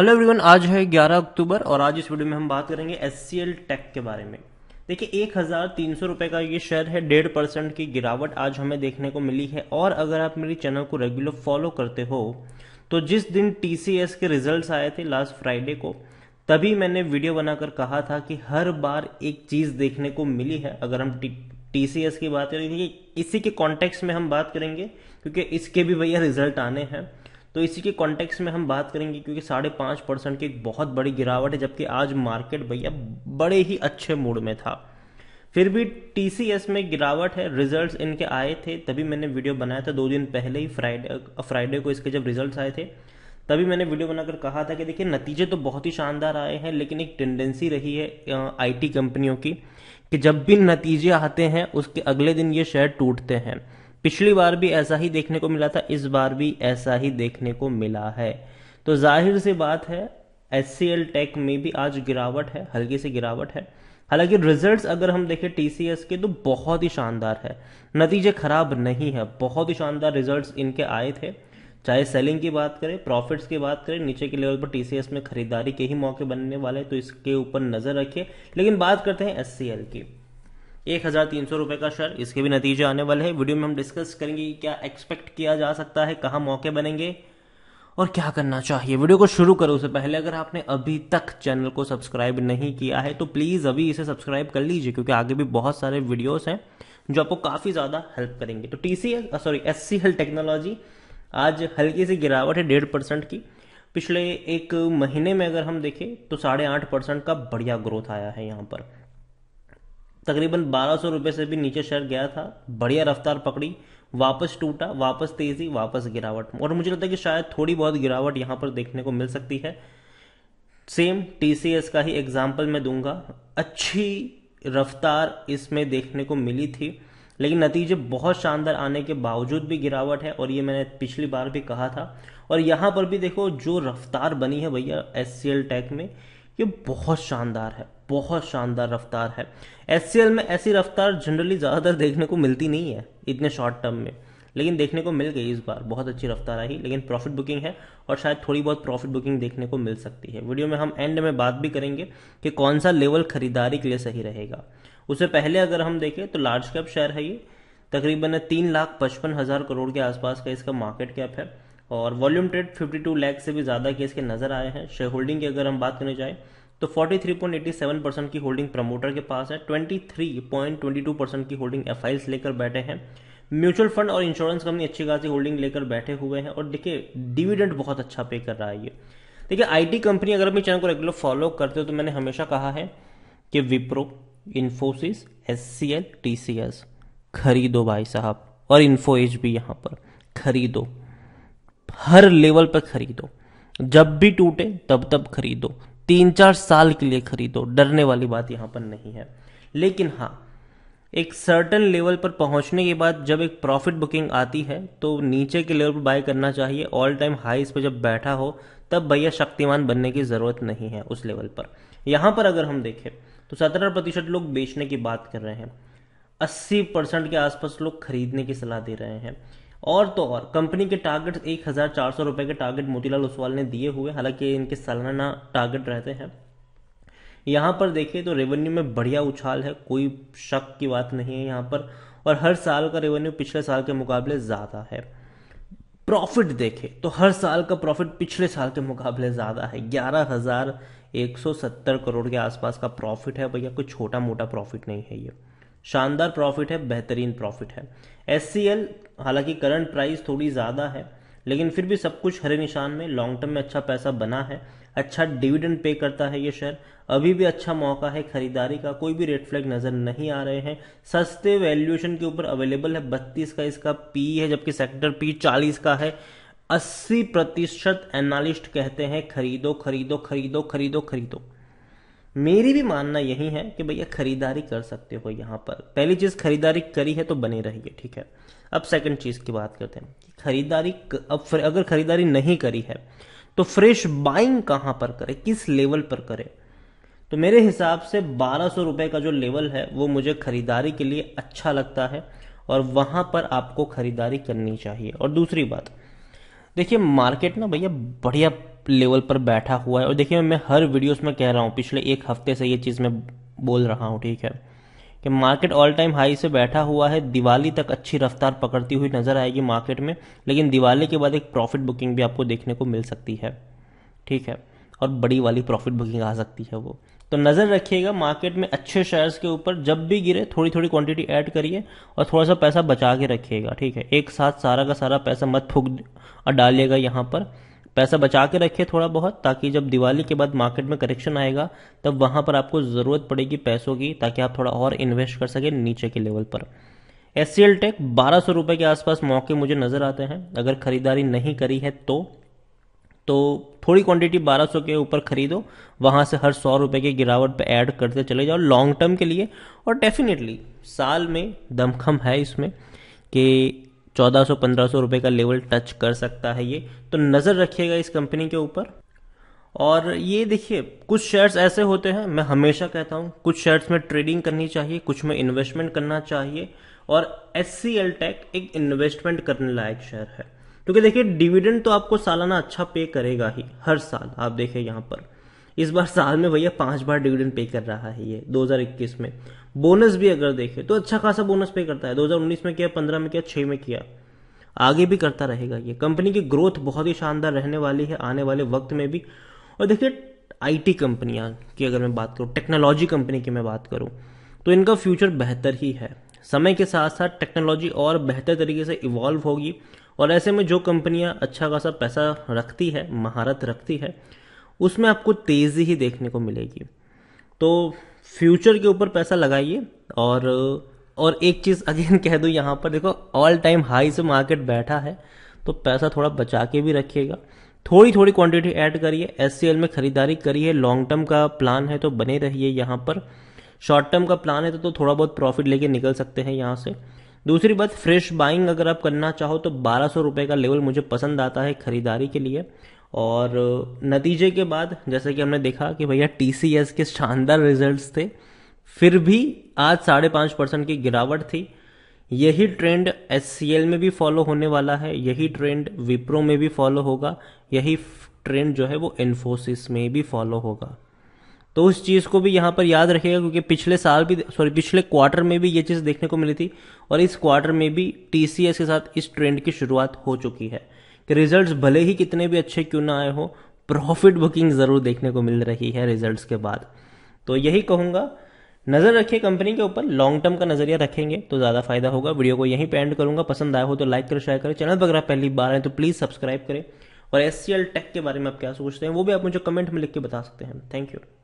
Hello everyone आज है 11 अक्टूबर और आज इस वीडियो में हम बात करेंगे एस टेक के बारे में देखिए एक हज़ार तीन सौ रुपये का ये शेयर है डेढ़ परसेंट की गिरावट आज हमें देखने को मिली है और अगर आप मेरे चैनल को रेगुलर फॉलो करते हो तो जिस दिन टी के रिजल्ट आए थे लास्ट फ्राइडे को तभी मैंने वीडियो बनाकर कहा था कि हर बार एक चीज़ देखने को मिली है अगर हम टी की बात करें इसी के कॉन्टेक्स्ट में हम बात करेंगे क्योंकि इसके भी भैया रिजल्ट आने हैं तो इसी के कॉन्टेक्स्ट में हम बात करेंगे क्योंकि साढ़े पाँच परसेंट की एक बहुत बड़ी गिरावट है जबकि आज मार्केट भैया बड़े ही अच्छे मूड में था फिर भी टीसीएस में गिरावट है रिजल्ट्स इनके आए थे तभी मैंने वीडियो बनाया था दो दिन पहले ही फ्राइडे फ्राइडे को इसके जब रिजल्ट्स आए थे तभी मैंने वीडियो बनाकर कहा था कि देखिए नतीजे तो बहुत ही शानदार आए हैं लेकिन एक टेंडेंसी रही है आईटी कंपनियों की कि जब भी नतीजे आते हैं उसके अगले दिन ये शेयर टूटते हैं पिछली बार भी ऐसा ही देखने को मिला था इस बार भी ऐसा ही देखने को मिला है तो जाहिर सी बात है एस सी एल टेक में भी आज गिरावट है हल्की सी गिरावट है हालांकि रिजल्ट्स अगर हम देखें टीसीएस के तो बहुत ही शानदार है नतीजे खराब नहीं है बहुत ही शानदार रिजल्ट्स इनके आए थे चाहे सेलिंग की बात करें प्रॉफिट्स की बात करें नीचे के लेवल पर टीसीएस में खरीदारी के ही मौके बनने वाले तो इसके ऊपर नज़र रखिए लेकिन बात करते हैं एस की एक हज़ार तीन सौ रुपए का शेयर इसके भी नतीजे आने वाले हैं वीडियो में हम डिस्कस करेंगे क्या एक्सपेक्ट किया जा सकता है कहाँ मौके बनेंगे और क्या करना चाहिए वीडियो को शुरू करो उससे पहले अगर आपने अभी तक चैनल को सब्सक्राइब नहीं किया है तो प्लीज़ अभी इसे सब्सक्राइब कर लीजिए क्योंकि आगे भी बहुत सारे वीडियोस हैं जो आपको काफ़ी ज़्यादा हेल्प करेंगे तो TCL sorry S C L technology आज हल्की सी गिरावट है डेढ़ परसेंट की पिछले एक महीने में अगर हम देखें तो साढ़े आठ परसेंट का बढ़िया ग्रोथ आया है यहाँ पर तकरीबन 1200 रुपए से भी नीचे शेयर गया था बढ़िया रफ्तार पकड़ी वापस टूटा वापस तेजी वापस गिरावट और मुझे लगता है कि शायद थोड़ी बहुत गिरावट यहाँ पर देखने को मिल सकती है सेम टी का ही एग्जाम्पल मैं दूंगा अच्छी रफ्तार इसमें देखने को मिली थी लेकिन नतीजे बहुत शानदार आने के बावजूद भी गिरावट है और ये मैंने पिछली बार भी कहा था और यहाँ पर भी देखो जो रफ्तार बनी है भैया एस सी टेक में ये बहुत शानदार है बहुत शानदार रफ्तार है एस में ऐसी रफ्तार जनरली ज़्यादातर देखने को मिलती नहीं है इतने शॉर्ट टर्म में लेकिन देखने को मिल गई इस बार बहुत अच्छी रफ्तार आई लेकिन प्रॉफिट बुकिंग है और शायद थोड़ी बहुत प्रॉफिट बुकिंग देखने को मिल सकती है वीडियो में हम एंड में बात भी करेंगे कि कौन सा लेवल खरीदारी के लिए सही रहेगा उससे पहले अगर हम देखें तो लार्ज कैप शेयर है ये तकरीबन तीन लाख पचपन हज़ार करोड़ के आसपास का इसका मार्केट कैप है और वॉल्यूम ट्रेड 52 लाख से भी ज़्यादा केस के नज़र आए हैं शेयर होल्डिंग की अगर हम बात करने जाए तो 43.87 परसेंट की होल्डिंग प्रमोटर के पास है 23.22 परसेंट की होल्डिंग एफ लेकर बैठे हैं म्यूचुअल फंड और इंश्योरेंस कंपनी अच्छी खासी होल्डिंग लेकर बैठे हुए हैं और देखिए डिविडेंड बहुत अच्छा पे कर रहा है ये देखिए आईटी कंपनी अगर अपने चैनल को रेगुलर फॉलो करते हो तो मैंने हमेशा कहा है कि Wipro Infosys S C L T C S खरीदो भाई साहब और इन्फो एज भी यहाँ पर खरीदो हर लेवल पर खरीदो जब भी टूटे तब तब खरीदो तीन चार साल के लिए खरीदो डरने वाली बात यहां पर नहीं है लेकिन हाँ एक सर्टन लेवल पर पहुंचने के बाद जब एक प्रॉफिट बुकिंग आती है तो नीचे के लेवल पर बाय करना चाहिए ऑल टाइम हाईस पर जब बैठा हो तब भैया शक्तिमान बनने की ज़रूरत नहीं है उस लेवल पर यहां पर अगर हम देखें तो सत्रह प्रतिशत लोग बेचने की बात कर रहे हैं अस्सी परसेंट के आसपास लोग खरीदने की सलाह दे रहे हैं और तो और कंपनी के टारगेट एक हज़ार चार सौ रुपए के टारगेट मोतीलाल ओसवाल ने दिए हुए हालांकि इनके सालाना टारगेट रहते हैं यहां पर देखिए तो रेवेन्यू में बढ़िया उछाल है कोई शक की बात नहीं है यहां पर और हर साल का रेवेन्यू पिछले साल के मुकाबले ज़्यादा है प्रॉफिट देखे तो हर साल का प्रॉफिट पिछले साल के मुकाबले ज़्यादा है ग्यारह हज़ार एक सौ सत्तर करोड़ के आसपास का प्रॉफिट है भैया कोई छोटा मोटा प्रॉफिट नहीं है ये शानदार प्रॉफिट है बेहतरीन प्रॉफिट है एस हालांकि करंट प्राइस थोड़ी ज़्यादा है लेकिन फिर भी सब कुछ हरे निशान में लॉन्ग टर्म में अच्छा पैसा बना है अच्छा डिविडेंड पे करता है ये शेयर अभी भी अच्छा मौका है खरीदारी का कोई भी रेड फ्लैग नज़र नहीं आ रहे हैं सस्ते वैल्यूएशन के ऊपर अवेलेबल है बत्तीस का इसका पी है जबकि सेक्टर पी चालीस का है अस्सी प्रतिशत एनालिस्ट कहते हैं खरीदो खरीदो खरीदो खरीदो खरीदो, खरीदो। मेरी भी मानना यही है कि भैया खरीदारी कर सकते हो यहाँ पर पहली चीज़ खरीदारी करी है तो बने रहिए ठीक है अब सेकंड चीज़ की बात करते हैं कि खरीदारी अब अगर खरीदारी नहीं करी है तो फ्रेश बाइंग कहाँ पर करे किस लेवल पर करे तो मेरे हिसाब से बारह सौ रुपये का जो लेवल है वो मुझे खरीदारी के लिए अच्छा लगता है और वहाँ पर आपको खरीदारी करनी चाहिए और दूसरी बात देखिए मार्केट ना भैया बढ़िया लेवल पर बैठा हुआ है और देखिए मैं हर वीडियोस में कह रहा हूँ पिछले एक हफ्ते से ये चीज़ मैं बोल रहा हूँ ठीक है कि मार्केट ऑल टाइम हाई से बैठा हुआ है दिवाली तक अच्छी रफ्तार पकड़ती हुई नज़र आएगी मार्केट में लेकिन दिवाली के बाद एक प्रॉफिट बुकिंग भी आपको देखने को मिल सकती है ठीक है और बड़ी वाली प्रॉफिट बुकिंग आ सकती है वो तो नज़र रखिएगा मार्केट में अच्छे शेयर्स के ऊपर जब भी गिरे थोड़ी थोड़ी क्वांटिटी ऐड करिए और थोड़ा सा पैसा बचा के रखिएगा ठीक है एक साथ सारा का सारा पैसा मत फूक डालिएगा यहाँ पर पैसा बचा के रखिए थोड़ा बहुत ताकि जब दिवाली के बाद मार्केट में करेक्शन आएगा तब वहाँ पर आपको ज़रूरत पड़ेगी पैसों की ताकि आप थोड़ा और इन्वेस्ट कर सकें नीचे के लेवल पर एस सी एल टेक बारह सौ रुपये के आसपास मौके मुझे नज़र आते हैं अगर ख़रीदारी नहीं करी है तो तो थोड़ी क्वांटिटी 1200 के ऊपर खरीदो वहाँ से हर सौ रुपये की गिरावट पे ऐड करते चले जाओ लॉन्ग टर्म के लिए और डेफिनेटली साल में दमखम है इसमें कि चौदह 1500 पंद्रह सौ रुपये का लेवल टच कर सकता है ये तो नज़र रखिएगा इस कंपनी के ऊपर और ये देखिए कुछ शेयर्स ऐसे होते हैं मैं हमेशा कहता हूँ कुछ शेयर्स में ट्रेडिंग करनी चाहिए कुछ में इन्वेस्टमेंट करना चाहिए और एस सी एल टेक एक इन्वेस्टमेंट करने लायक शेयर है क्योंकि देखिए डिविडेंड तो आपको सालाना अच्छा पे करेगा ही हर साल आप देखें यहाँ पर इस बार साल में भैया पांच बार डिविडेंड पे कर रहा है ये 2021 में बोनस भी अगर देखे तो अच्छा खासा बोनस पे करता है 2019 में किया 15 में किया 6 में किया आगे भी करता रहेगा ये कंपनी की ग्रोथ बहुत ही शानदार रहने वाली है आने वाले वक्त में भी और देखिए आईटी कंपनियां की अगर मैं बात करूँ टेक्नोलॉजी कंपनी की मैं बात करूँ तो इनका फ्यूचर बेहतर ही है समय के साथ साथ टेक्नोलॉजी और बेहतर तरीके से इवॉल्व होगी और ऐसे में जो कंपनियां अच्छा खासा पैसा रखती है महारत रखती है उसमें आपको तेज़ी ही देखने को मिलेगी तो फ्यूचर के ऊपर पैसा लगाइए और और एक चीज़ अगेन कह दूँ यहाँ पर देखो ऑल टाइम हाई से मार्केट बैठा है तो पैसा थोड़ा बचा के भी रखिएगा थोड़ी थोड़ी क्वांटिटी ऐड करिए एस में ख़रीदारी करिए लॉन्ग टर्म का प्लान है तो बने रहिए यहाँ पर शॉर्ट टर्म का प्लान है तो, तो थोड़ा बहुत प्रॉफिट लेके निकल सकते हैं यहाँ से दूसरी बात फ्रेश बाइंग अगर आप करना चाहो तो बारह सौ रुपये का लेवल मुझे पसंद आता है ख़रीदारी के लिए और नतीजे के बाद जैसे कि हमने देखा कि भैया टी के शानदार रिजल्ट्स थे फिर भी आज साढ़े पाँच परसेंट की गिरावट थी यही ट्रेंड एस में भी फॉलो होने वाला है यही ट्रेंड विप्रो में भी फॉलो होगा यही ट्रेंड जो है वो इन्फोसिस में भी फॉलो होगा तो उस चीज़ को भी यहाँ पर याद रखिएगा क्योंकि पिछले साल भी सॉरी पिछले क्वार्टर में भी ये चीज़ देखने को मिली थी और इस क्वार्टर में भी टी के साथ इस ट्रेंड की शुरुआत हो चुकी है कि रिजल्ट्स भले ही कितने भी अच्छे क्यों ना आए हो प्रॉफिट बुकिंग ज़रूर देखने को मिल रही है रिजल्ट्स के बाद तो यही कहूंगा नज़र रखिए कंपनी के ऊपर लॉन्ग टर्म का नज़रिया रखेंगे तो ज़्यादा फायदा होगा वीडियो को यहीं पे एंड करूँगा पसंद आया हो तो लाइक करें शेयर करें चैनल पर अगर पहली बार है तो प्लीज़ सब्सक्राइब करें और एस टेक के बारे में आप क्या सोचते हैं वो भी आप मुझे कमेंट में लिख के बता सकते हैं थैंक यू